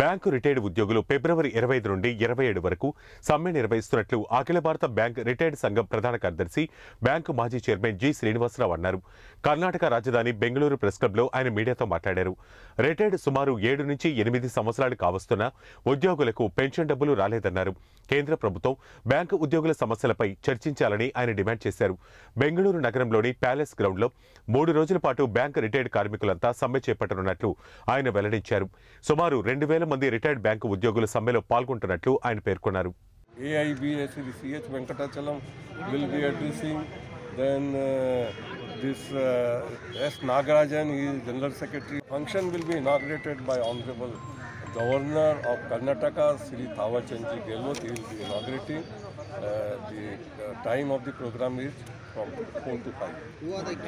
Bank retired ఉద్యోగులు ఫిబ్రవరి ఇరవై ఐదు నుండి ఇరవై ఏడు వరకు సమ్మె నిర్వహిస్తున్నట్లు అఖిల భారత బ్యాంక్ రిటైర్డ్ సంఘం ప్రధాన కార్యదర్శి బ్యాంకు మాజీ చైర్మన్ జి శ్రీనివాసరావు అన్నారు కర్ణాటక రాజధాని బెంగళూరు ప్రెస్ క్లబ్లో ఆయన మీడియాతో మాట్లాడారు రిటైర్డ్ సుమారు ఏడు నుంచి ఎనిమిది సంవత్సరాలు కావస్తున్న ఉద్యోగులకు పెన్షన్ డబ్బులు రాలేదన్నారు కేంద్ర ప్రభుత్వం బ్యాంకు ఉద్యోగుల సమస్యలపై చర్చించాలని ఆయన డిమాండ్ చేశారు బెంగళూరు నగరంలోని ప్యాలెస్ గ్రౌండ్లో మూడు రోజుల పాటు బ్యాంకు రిటైర్డ్ కార్మికులంతా సమ్మె చేపట్టనున్నట్లు ఆయన వెల్లడించారు సుమారు రెండు వేల వేల మంది రిటైర్డ్ బ్యాంకు ఉద్యోగులు సమ్మెలో పాల్గొంటున్నట్లు ఆయన పేర్కొన్నారు AIBSC, CH Venkatachalam will be addressing. Then uh, this uh, S. Nagarajan, he is General Secretary. Function will be inaugurated by Honorable Governor of Karnataka, Sri Thawachandji Gelot. He will be inaugurating. Uh, the uh, time of the program is from 4 to 5.